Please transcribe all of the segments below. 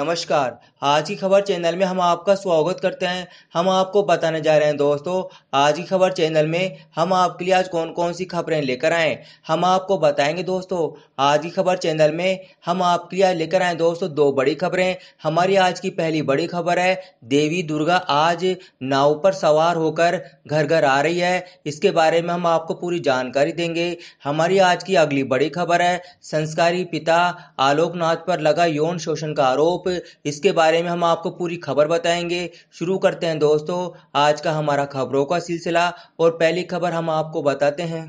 नमस्कार आज की खबर चैनल में हम आपका स्वागत करते हैं हम आपको बताने जा रहे हैं दोस्तों आज की खबर चैनल में हम आपके लिए आज कौन कौन सी खबरें लेकर आए हम आपको बताएंगे दोस्तों आज की खबर चैनल में हम आपके लिए लेकर आए दोस्तों दो बड़ी खबरें हमारी आज की पहली बड़ी खबर है देवी दुर्गा आज नाव पर सवार होकर घर घर आ रही है इसके बारे में हम आपको पूरी जानकारी देंगे हमारी आज की अगली बड़ी खबर है संस्कारी पिता आलोकनाथ पर लगा यौन शोषण का आरोप होप इसके बारे में हम आपको पूरी खबर बताएंगे शुरू करते हैं दोस्तों आज का हमारा खबरों का सिलसिला और पहली खबर हम आपको बताते हैं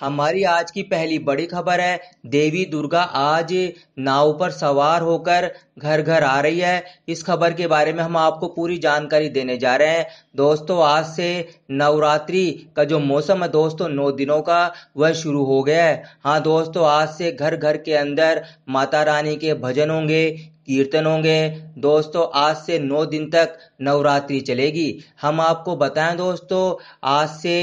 हमारी आज की पहली बड़ी खबर है देवी दुर्गा आज नाव पर सवार होकर घर घर आ रही है इस खबर के बारे में हम आपको पूरी जानकारी देने जा रहे हैं दोस्तों आज से नवरात्रि का जो मौसम है दोस्तों नौ दिनों का वह शुरू हो गया है हाँ दोस्तों आज से घर घर के अंदर माता रानी के भजन होंगे कीर्तन होंगे दोस्तों आज से नौ दिन तक नवरात्रि चलेगी हम आपको बताएं दोस्तों आज से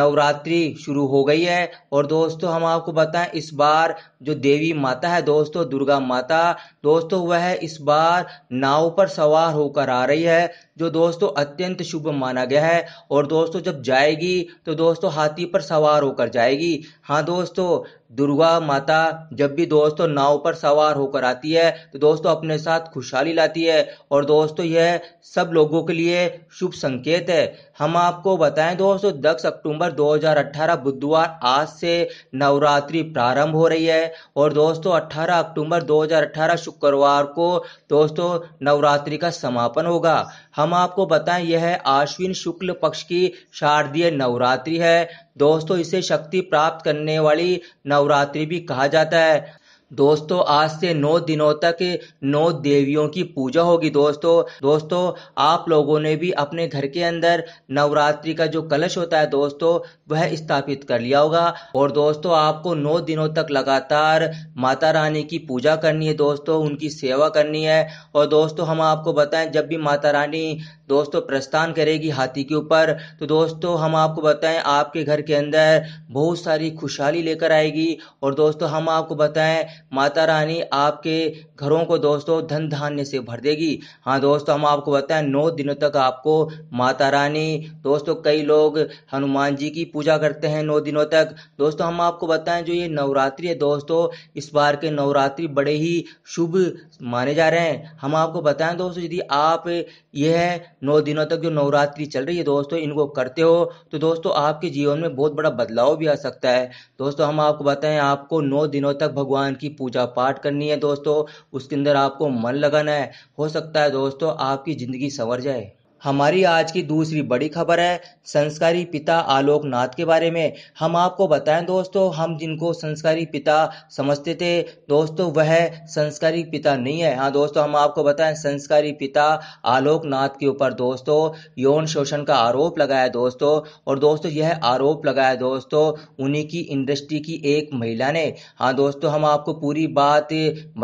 नवरात्रि शुरू हो गई है और दोस्तों हम आपको बताएं इस बार जो देवी माता है दोस्तों दुर्गा माता दोस्तों वह इस बार नाव पर सवार होकर आ रही है जो दोस्तों अत्यंत शुभ माना गया है और दोस्तों जब जाएगी तो दोस्तों हाथी पर सवार होकर जाएगी हाँ दोस्तों दुर्गा माता जब भी दोस्तों नाव पर सवार होकर आती है तो दोस्तों अपने साथ खुशहाली लाती है और दोस्तों यह सब लोगों के लिए शुभ संकेत है हम आपको बताएं दोस्तों दस अक्टूबर 2018 बुधवार आज से नवरात्रि प्रारंभ हो रही है और दोस्तों 18 अक्टूबर 2018 शुक्रवार को दोस्तों नवरात्रि का समापन होगा हम आपको बताएं यह आश्विन शुक्ल पक्ष की शारदीय नवरात्रि है दोस्तों इसे शक्ति प्राप्त करने वाली नवरात्रि भी कहा जाता है दोस्तों आज से नौ दिनों तक नौ देवियों की पूजा होगी दोस्तों दोस्तों आप लोगों ने भी अपने घर के अंदर नवरात्रि का जो कलश होता है दोस्तों वह स्थापित कर लिया होगा और दोस्तों आपको नौ दिनों तक लगातार माता रानी की पूजा करनी है दोस्तों उनकी सेवा करनी है और दोस्तों हम आपको बताएं जब भी माता रानी दोस्तों प्रस्थान करेगी हाथी के ऊपर तो दोस्तों हम आपको बताएं आपके घर के अंदर बहुत सारी खुशहाली लेकर आएगी और दोस्तों हम आपको बताएं माता रानी आपके घरों को दोस्तों धन धान्य से भर देगी हाँ दोस्तों हम आपको बताएं नौ दिनों तक आपको माता रानी दोस्तों कई लोग हनुमान जी की पूजा करते हैं नौ दिनों तक दोस्तों हम आपको बताएं जो ये नवरात्रि है दोस्तों इस बार के नवरात्रि बड़े ही शुभ माने जा रहे हैं हम आपको बताएं दोस्तों यदि आप यह नौ दिनों तक जो नवरात्रि चल रही है दोस्तों इनको करते हो तो दोस्तों आपके जीवन में बहुत बड़ा बदलाव भी आ सकता है दोस्तों हम आपको बताएं आपको नौ दिनों तक भगवान की की पूजा पाठ करनी है दोस्तों उसके अंदर आपको मन लगाना है हो सकता है दोस्तों आपकी ज़िंदगी संवर जाए हमारी आज की दूसरी बड़ी खबर है संस्कारी पिता आलोक नाथ के बारे में हम आपको बताएं दोस्तों हम जिनको संस्कारी पिता समझते थे दोस्तों वह संस्कारी पिता नहीं है हाँ दोस्तों हम आपको बताएं संस्कारी पिता आलोक नाथ के ऊपर दोस्तों यौन शोषण का आरोप लगाया दोस्तों और दोस्तों यह आरोप लगाया दोस्तों उन्हीं की इंडस्ट्री की एक महिला ने हाँ दोस्तों हम आपको पूरी बात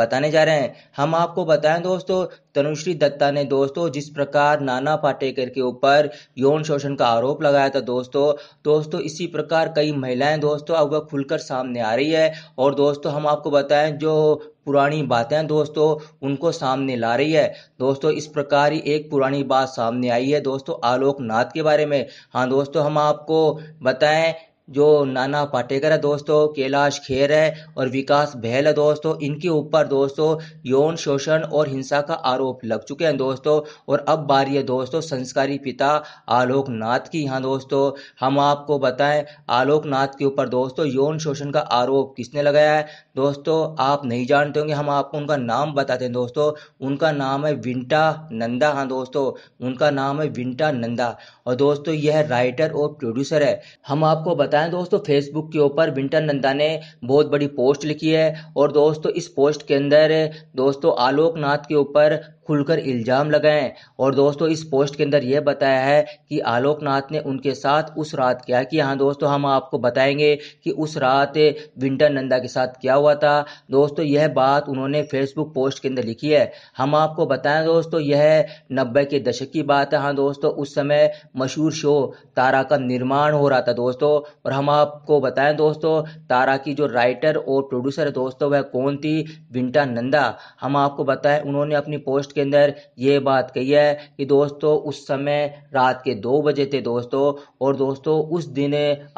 बताने जा रहे हैं हम आपको बताएं दोस्तों तनुश्री दत्ता ने दोस्तों जिस प्रकार नाना पाटेकर के ऊपर यौन शोषण का आरोप लगाया था दोस्तों दोस्तों इसी प्रकार कई महिलाएं दोस्तों अब खुलकर सामने आ रही है और दोस्तों हम आपको बताएं जो पुरानी बातें दोस्तों उनको सामने ला रही है दोस्तों इस प्रकार ही एक पुरानी बात सामने आई है दोस्तों आलोक नाथ के बारे में हाँ दोस्तों हम आपको बताएं जो नाना पाटेकर है दोस्तों कैलाश खेर है और विकास बहल है दोस्तों इनके ऊपर दोस्तों यौन शोषण और हिंसा का आरोप लग चुके हैं दोस्तों और अब बारी है दोस्तों संस्कारी पिता आलोक नाथ की यहाँ दोस्तों हम आपको बताएं आलोक नाथ के ऊपर दोस्तों यौन शोषण का आरोप किसने लगाया है दोस्तों आप नहीं जानते होंगे हम आपको उनका नाम बताते हैं दोस्तों उनका नाम है विंटा नंदा हाँ दोस्तों उनका नाम है विंटा नंदा और दोस्तों यह राइटर और प्रोड्यूसर है हम आपको बताएं बताएं दोस्तों फेसबुक के ऊपर विंटर नंदा ने बहुत बड़ी पोस्ट लिखी है और दोस्तों इस पोस्ट के अंदर दोस्तों आलोक नाथ के ऊपर खुलकर इल्ज़ाम लगाएं और दोस्तों इस पोस्ट के अंदर यह बताया है कि आलोकनाथ ने उनके साथ उस रात क्या किया हाँ दोस्तों हम आपको बताएंगे कि उस रात विंटर नंदा के साथ क्या हुआ था दोस्तों यह बात उन्होंने फेसबुक पोस्ट के अंदर लिखी है हम आपको बताएं दोस्तों यह नब्बे के दशक की बात है हाँ दोस्तों उस समय मशहूर शो तारा का निर्माण हो रहा था दोस्तों और हम आपको बताएं दोस्तों तारा की जो राइटर और प्रोड्यूसर है दोस्तों वह कौन थी विंटा नंदा हम आपको बताएं उन्होंने अपनी पोस्ट पोस्ट के अंदर ये बात कही है कि दोस्तों उस समय रात के दो बजे थे दोस्तों और दोस्तों उस दिन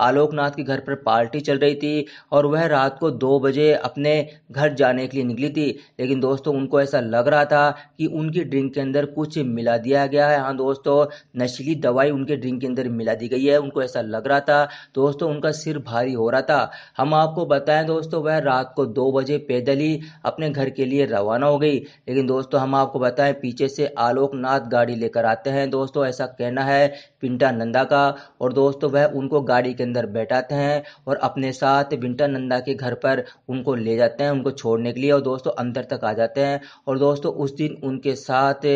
आलोकनाथ के घर पर पार्टी चल रही थी और वह रात को दो बजे अपने घर जाने के लिए निकली थी लेकिन दोस्तों उनको ऐसा लग रहा था कि उनकी ड्रिंक के अंदर कुछ मिला दिया गया है हाँ दोस्तों नशीली दवाई उनके ड्रिंक के अंदर मिला दी गई है उनको ऐसा लग रहा था दोस्तों उनका सिर भारी हो रहा था हम आपको बताएं दोस्तों वह रात को दो बजे पैदल ही अपने घर के लिए रवाना हो गई लेकिन दोस्तों हम आपको बताएं पीछे से आलोकनाथ गाड़ी लेकर आते हैं दोस्तों ऐसा कहना है पिंटा नंदा का और दोस्तों वह उनको गाड़ी के अंदर बैठाते हैं और अपने साथ पिंटा नंदा के घर पर उनको ले जाते हैं उनको छोड़ने के लिए और दोस्तों अंदर तक आ जाते हैं और दोस्तों उस दिन उनके साथ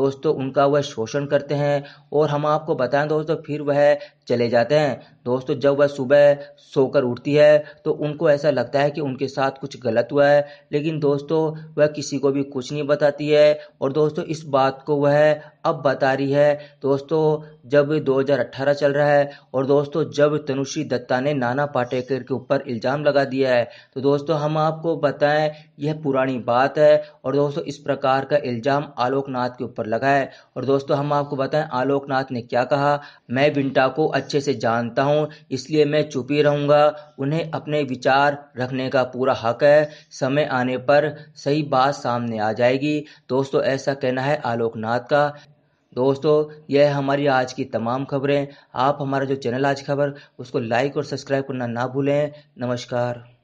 दोस्तों उनका वह शोषण करते हैं और हम आपको बताएं दोस्तों फिर वह चले जाते हैं दोस्तों जब वह सुबह सोकर उठती है तो उनको ऐसा लगता है कि उनके साथ कुछ गलत हुआ है लेकिन दोस्तों वह किसी को भी कुछ नहीं बताती है और दोस्तों इस बात को वह अब बता रही है दोस्तों जब 2018 चल रहा है और दोस्तों जब तनुश्री दत्ता ने नाना पाटेकर के ऊपर इल्ज़ाम लगा दिया है तो दोस्तों हम आपको बताएं यह पुरानी बात है और दोस्तों इस प्रकार का इल्ज़ाम आलोकनाथ के ऊपर लगा है और दोस्तों हम आपको बताएं आलोकनाथ ने क्या कहा मैं विंटा को अच्छे से जानता हूँ हूँ इसलिए मैं चुप ही रहूँगा उन्हें अपने विचार रखने का पूरा हक है समय आने पर सही बात सामने आ जाएगी दोस्तों ऐसा कहना है आलोकनाथ का दोस्तों यह हमारी आज की तमाम खबरें आप हमारा जो चैनल आज खबर उसको लाइक और सब्सक्राइब करना ना भूलें नमस्कार